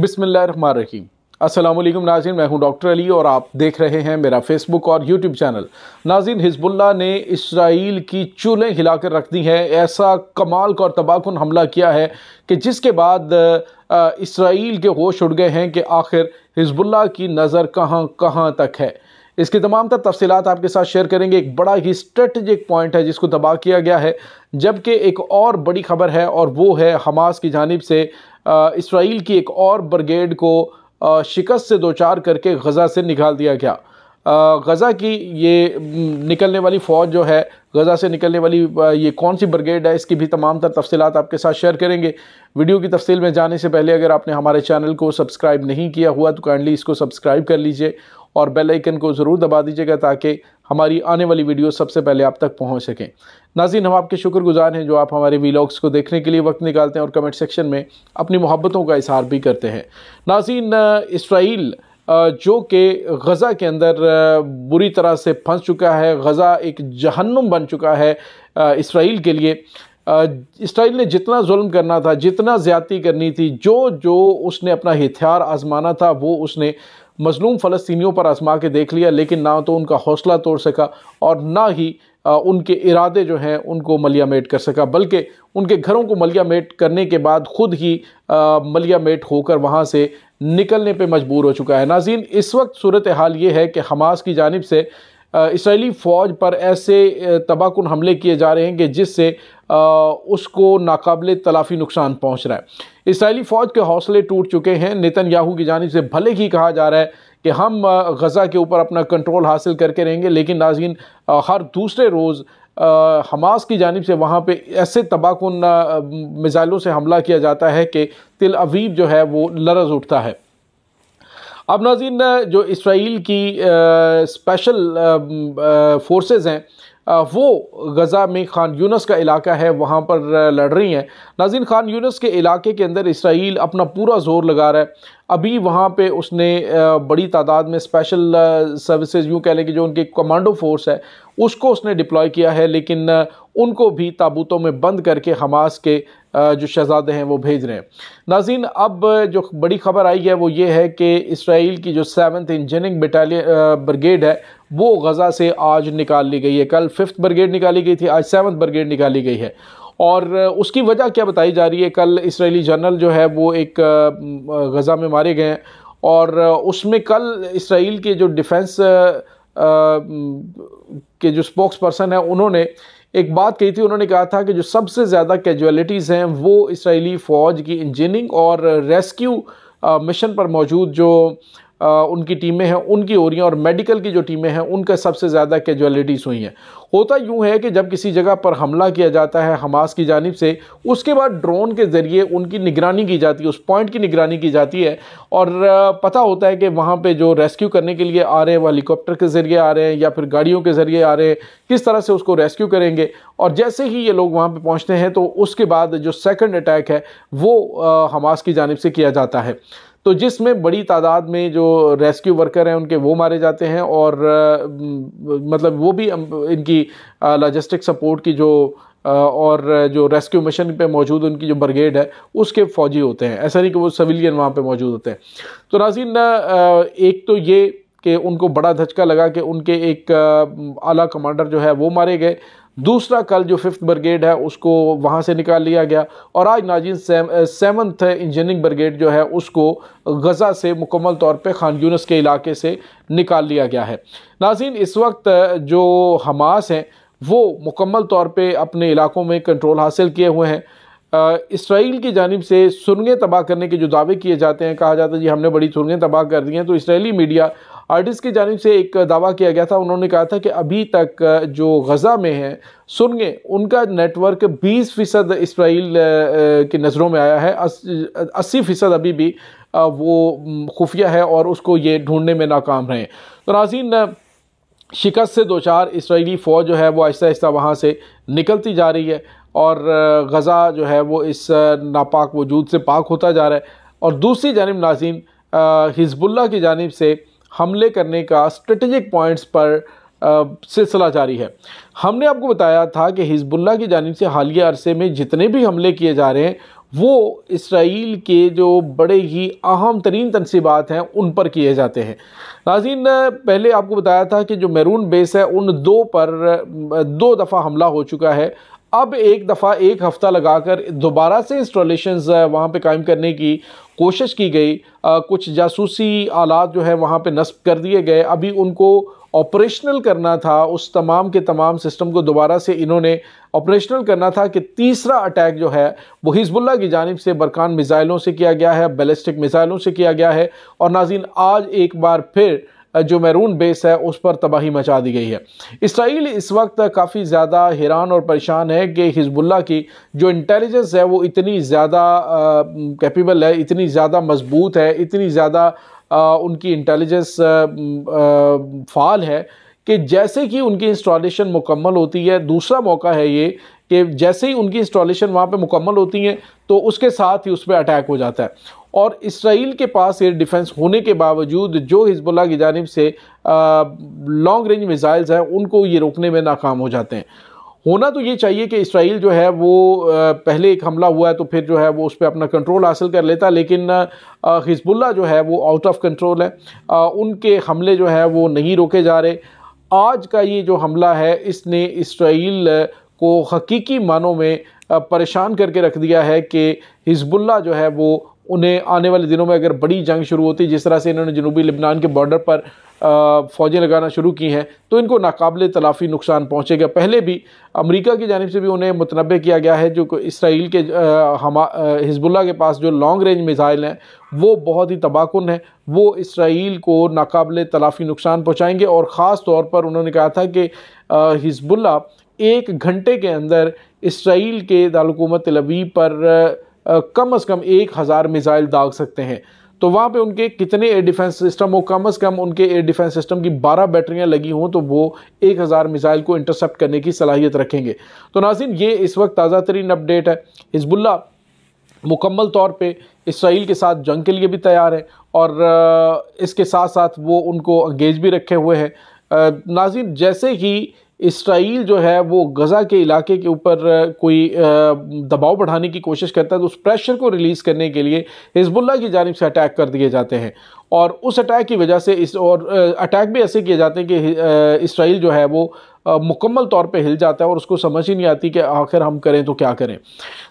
बिसमीम असल नाजिन मैं हूं डॉक्टर अली और आप देख रहे हैं मेरा फेसबुक और यूट्यूब चैनल नाजिन हिजबुल्ला ने इसराइल की चूल्हे हिलाकर रख दी हैं ऐसा कमाल का और तबाहकुन हमला किया है कि जिसके बाद इसराइल के होश उड़ गए हैं कि आखिर हिजबुल्ला की नज़र कहाँ कहाँ तक है इसकी तमाम तर तफसीत आपके साथ शेयर करेंगे एक बड़ा ही स्ट्रेटजिक पॉइंट है जिसको तबाह किया गया है जबकि एक और बड़ी खबर है और वो है हमास की जानब से इसराइल की एक और ब्रिगेड को शिकस्त से दो चार करके गज़ा से निकाल दिया गया गज़ा की ये निकलने वाली फ़ौज जो है गज़ा से निकलने वाली ये कौन सी ब्रिगेड है इसकी भी तमाम तर तफसीत आपके साथ शेयर करेंगे वीडियो की तफसील में जाने से पहले अगर आपने हमारे चैनल को सब्सक्राइब नहीं किया हुआ तो काइंडली इसको सब्सक्राइब कर लीजिए और बेल आइकन को ज़रूर दबा दीजिएगा ताकि हमारी आने वाली वीडियो सबसे पहले आप तक पहुँच सकें नाजिन हम आपके शुक्रगुजार हैं जो आप हमारे वीलॉग्स को देखने के लिए वक्त निकालते हैं और कमेंट सेक्शन में अपनी मोहब्बतों का इजहार भी करते हैं नाजिन इसराइल जो कि गज़ा के अंदर बुरी तरह से फंस चुका है गज़ा एक जहन्नुम बन चुका है इसराइल के लिए इसराइल ने जितना जुल्म करना था जितना ज़्यादती करनी थी जो जो उसने अपना हथियार आजमाना था वो उसने मजलूम फ़लस्तियों पर आजमा के देख लिया लेकिन ना तो उनका हौसला तोड़ सका और ना ही उनके इरादे जो हैं उनको मलिया मेट कर सका बल्कि उनके घरों को मलिया मेट करने के बाद ख़ुद ही मलिया मेट होकर वहाँ से निकलने पे मजबूर हो चुका है नाजीन इस वक्त सूरत हाल ये है कि हमास की जानब से इसराइली फ़ौज पर ऐसे तबाहकुन हमले किए जा रहे हैं कि जिससे उसको नाकबिल तलाफी नुकसान पहुंच रहा है इसराइली फ़ौज के हौसले टूट चुके हैं नितन याहू की जानब से भले ही कहा जा रहा है कि हम गज़ा के ऊपर अपना कंट्रोल हासिल करके रहेंगे लेकिन नाजीन हर दूसरे रोज़ हमास की जानब से वहाँ पर ऐसे तबाहकुन मिज़ाइलों से हमला किया जाता है कि तिल अवीब जो है वो लरज उठता है अब नाजीन जो इसराइल की स्पेशल फोर्सेस हैं वो गज़ा में खान यूनस का इलाका है वहाँ पर लड़ रही हैं नाजिन खान यूनस के इलाके के अंदर इसराइल अपना पूरा जोर लगा रहा है अभी वहाँ पे उसने बड़ी तादाद में स्पेशल सर्विसेज यूँ कह लें कि जो उनके कमांडो फोर्स है उसको उसने डिप्लॉय किया है लेकिन उनको भी ताबूतों में बंद करके हमास के जो शहजादे हैं वो भेज रहे हैं नाजीन अब जो बड़ी खबर आई है वो ये है कि इसराइल की जो सेवन्थ इंजीनियरिंग बटालियन ब्रिगेड है वो गज़ा से आज निकाल ली गई है कल फिफ्थ ब्रिगेड निकाली गई थी आज सेवन्थ ब्रिगेड निकाली गई है और उसकी वजह क्या बताई जा रही है कल इसराइली जनरल जो है वो एक गज़ा में मारे गए हैं और उसमें कल इसराइल के जो डिफेंस के जो स्पोक्स पर्सन है उन्होंने एक बात कही थी उन्होंने कहा था कि जो सबसे ज़्यादा कैजुअलिटीज़ हैं वो इसराइली फ़ौज की इंजीनियरिंग और रेस्क्यू मिशन पर मौजूद जो उनकी टीमें हैं उनकी हो रही हैं और मेडिकल की जो टीमें हैं उनका सबसे ज़्यादा कैजुअलिटीज़ हुई हैं होता यूँ है कि जब किसी जगह पर हमला किया जाता है हमास की जानब से उसके बाद ड्रोन के ज़रिए उनकी निगरानी की जाती है उस पॉइंट की निगरानी की जाती है और पता होता है कि वहाँ पर जो रेस्क्यू करने के लिए आ रहे हैं वो हेलीकॉप्टर के ज़रिए आ रहे हैं या फिर गाड़ियों के ज़रिए आ रहे हैं किस तरह से उसको रेस्क्यू करेंगे और जैसे ही ये लोग वहाँ पर पहुँचते हैं तो उसके बाद जो सेकेंड अटैक है वो हमास की जानब से किया जाता है तो जिसमें बड़ी तादाद में जो रेस्क्यू वर्कर हैं उनके वो मारे जाते हैं और मतलब वो भी इनकी लॉजिस्टिक सपोर्ट की जो और जो रेस्क्यू मिशन पे मौजूद उनकी जो ब्रिगेड है उसके फ़ौजी होते हैं ऐसा नहीं कि वो सविलियन वहाँ पे मौजूद होते हैं तो नाजिन एक तो ये कि उनको बड़ा धचका लगा कि उनके एक आला कमांडर जो है वो मारे गए दूसरा कल जो फिफ्थ ब्रिगेड है उसको वहाँ से निकाल लिया गया और आज नाजिन सेवन्थ इंजीनियरिंग ब्रिगेड जो है उसको गज़ा से मुकम्मल तौर पर खान यूनस के इलाके से निकाल लिया गया है नाजिन इस वक्त जो हमास हैं वो मुकम्मल तौर पर अपने इलाकों में कंट्रोल हासिल किए हुए हैं इसराइल की जानब से सुरंगें तबाह करने के जो दावे किए जाते हैं कहा जाता है जी हमने बड़ी सुरंगें तबाह कर दी हैं तो इसराइली मीडिया आर्टिस्ट की जानब से एक दावा किया गया था उन्होंने कहा था कि अभी तक जो गज़ा में है सुनगे उनका नेटवर्क 20 फ़ीसद इसराइल की नज़रों में आया है अस्सी फ़ीसद अभी भी वो खुफिया है और उसको ये ढूंढने में नाकाम रहे तो नाजीन शिकस्त से दो चार इसराइली फ़ौज जो है वो आहिस्ता आहिस्ता वहाँ से निकलती जा रही है और गज़ा जो है वो इस नापाक वजूद से पाक होता जा रहा है और दूसरी जानब नाजीन हिजबुल्ला की जानब से हमले करने का स्ट्रेटेजिक पॉइंट्स पर सिलसिला जारी है हमने आपको बताया था कि हिजबुल्ला की जानब से हालिया अरसे में जितने भी हमले किए जा रहे हैं वो इसराइल के जो बड़े ही अहम तरीन तनसीबात हैं उन पर किए जाते हैं नाजीन पहले आपको बताया था कि जो मैरून बेस है उन दो पर दो दफ़ा हमला हो चुका है अब एक दफ़ा एक हफ़्ता लगाकर दोबारा से इंस्टॉलेशंस वहाँ पे कायम करने की कोशिश की गई कुछ जासूसी आलात जो है वहाँ पे नस्ब कर दिए गए अभी उनको ऑपरेशनल करना था उस तमाम के तमाम सिस्टम को दोबारा से इन्होंने ऑपरेशनल करना था कि तीसरा अटैक जो है वो हिजबुल्ला की जानब से बरकान मिज़ाइलों से किया गया है बैलिस्टिक मिज़ाइलों से किया गया है और नाजिन आज एक बार फिर जो मैरून बेस है उस पर तबाही मचा दी गई है इसराइल इस वक्त काफ़ी ज़्यादा हैरान और परेशान है कि हिजबुल्ला की जो इंटेलिजेंस है वो इतनी ज़्यादा कैपेबल है इतनी ज़्यादा मजबूत है इतनी ज़्यादा उनकी इंटेलिजेंस फाल है कि जैसे कि उनकी इंस्टॉलेशन मुकम्मल होती है दूसरा मौका है ये कि जैसे ही उनकी इंस्टॉलेशन वहाँ पे मुकम्मल होती है तो उसके साथ ही उस पर अटैक हो जाता है और इसराइल के पास एयर डिफेंस होने के बावजूद जो हिजबुल्ला की जानब से लॉन्ग रेंज मिज़ाइल्स हैं उनको ये रोकने में नाकाम हो जाते हैं होना तो ये चाहिए कि इसराइल जो है वो पहले एक हमला हुआ है तो फिर जो है वो उस पर अपना कंट्रोल हासिल कर लेता लेकिन हिजबुल्ला जो है वो आउट ऑफ कंट्रोल है उनके हमले जो है वो नहीं रोके जा रहे आज का ये जो हमला है इसने इसराइल को हकीकी मानों में परेशान करके रख दिया है कि हिजबुल्ला जो है वो उन्हें आने वाले दिनों में अगर बड़ी जंग शुरू होती जिस तरह से इन्होंने जनूबी लिबनान के बॉर्डर पर फ़ौजें लगाना शुरू की हैं तो इनको नाकबले तलाफ़ी नुकसान पहुँचेगा पहले भी अमरीका की जानब से भी उन्हें मुतनबे किया गया है जो इसराइल के हम हिजबुल्ला के पास जो लॉन्ग रेंज मिज़ाइल हैं वो बहुत ही तबाहकुन है वो इसराइल को नाकबले तलाफ़ी नुकसान पहुँचाएँगे और ख़ास तौर पर उन्होंने कहा था कि हिजबुल्ला एक घंटे के अंदर इसराइल के दारकूमत लबी पर कम अज़ कम एक हज़ार मिज़ाइल दाग सकते हैं तो वहाँ पे उनके कितने एयर डिफेंस सिस्टम हो कम अज़ कम उनके एयर डिफेंस सिस्टम की 12 बैटरियाँ लगी हों तो वो 1000 मिसाइल को इंटरसेप्ट करने की सलाहियत रखेंगे तो नाजिन ये इस वक्त ताज़ा तरीन अपडेट है हिजबुल्ला मुकम्मल तौर पे इसराइल के साथ जंग के लिए भी तैयार है और इसके साथ साथ वो उनको अंगेज भी रखे हुए हैं नाजिन जैसे ही इसराइल जो है वो गज़ा के इलाके के ऊपर कोई दबाव बढ़ाने की कोशिश करता है तो उस प्रेशर को रिलीज़ करने के लिए हिजबुल्ला की जानब से अटैक कर दिए जाते हैं और उस अटैक की वजह से इस और अटैक भी ऐसे किए जाते हैं कि इसराइल जो है वो मुकम्मल तौर पे हिल जाता है और उसको समझ ही नहीं आती कि आखिर हम करें तो क्या करें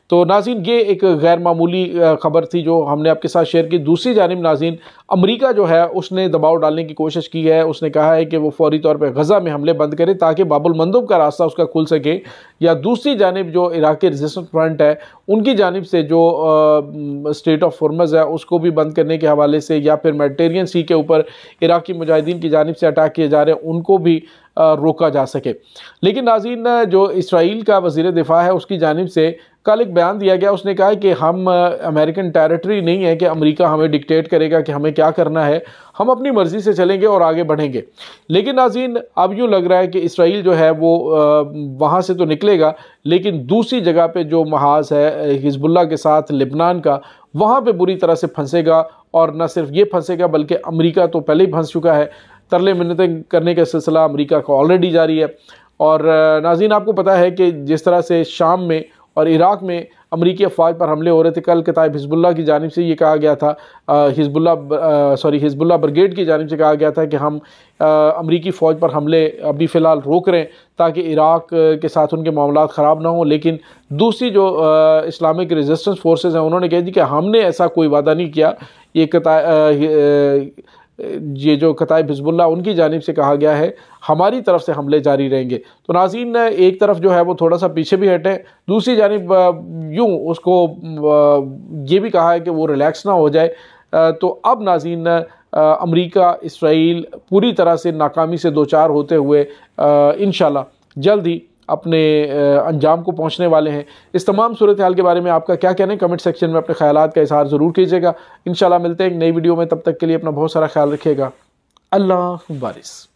तो नाजीन ये एक गैर मामूली ख़बर थी जो हमने आपके साथ शेयर की दूसरी जानब नाजीन अमरीका जो है उसने दबाव डालने की कोशिश की है उसने कहा है कि वो फौरी तौर पर गज़ा में हमले बंद करें ताकि बाबुल मंदूब का रास्ता उसका खुल सके या दूसरी जानब जो इराक़ी रजिस्टेंस फ्रंट है उनकी जानब से जो स्टेट ऑफ फॉर्मज है उसको भी बंद करने के हवाले से या फिर मेडिटेरियन सी के ऊपर इराक़ी मुजाहिदीन की जानब से अटैक किए जा रहे हैं उनको भी रोका जा सके लेकिन नाजीन जो इसराइल का वजीर दिफा है उसकी जानब से कल एक बयान दिया गया उसने कहा कि हम अमेरिकन टेरिटरी नहीं है कि अमेरिका हमें डिक्टेट करेगा कि हमें क्या करना है हम अपनी मर्ज़ी से चलेंगे और आगे बढ़ेंगे लेकिन नाजीन अब यूँ लग रहा है कि इसराइल जो है वो वहाँ से तो निकलेगा लेकिन दूसरी जगह पे जो महाज है हिजबुल्ला के साथ लिबनान का वहाँ पे बुरी तरह से फंसेगा और न सिर्फ ये फंसेगा बल्कि अमरीका तो पहले ही फंस चुका है तरले मन्नतें करने का सिलसिला अमेरिका का ऑलरेडी जारी है और नाजीन आपको पता है कि जिस तरह से शाम में और इराक़ में अमरीकी अफवाज पर हमले हो रहे थे कल कताब हिजबुल्ला की जानब से ये कहा गया था हिजबुल्ला सॉरी हिजबुल्ला ब्रिगेड की जानब से कहा गया था कि हम अमरीकी फ़ौज पर हमले अभी फ़िलहाल रोक रहे हैं ताकि इराक़ के साथ उनके मामला ख़राब ना हों लेकिन दूसरी जो आ, इस्लामिक रेजिस्टेंस फोर्सेज हैं उन्होंने कह दी कि हमने ऐसा कोई वादा नहीं किया ये ये जो कताइब हिजबुल्ला उनकी जानब से कहा गया है हमारी तरफ से हमले जारी रहेंगे तो नाजीन एक तरफ जो है वो थोड़ा सा पीछे भी हटें दूसरी जानब यूँ उसको ये भी कहा है कि वो रिलैक्स ना हो जाए तो अब नाजीन अमरीका इसराइल पूरी तरह से नाकामी से दो चार होते हुए इन जल्द ही अपने अंजाम को पहुँचने वाले हैं इस तमाम सूरत हाल के बारे में आपका क्या कहना है कमेंट सेक्शन में अपने ख्याल का इजहार ज़रूर कीजिएगा इन मिलते हैं एक नई वीडियो में तब तक के लिए अपना बहुत सारा ख्याल रखिएगा अल्लाह बारिश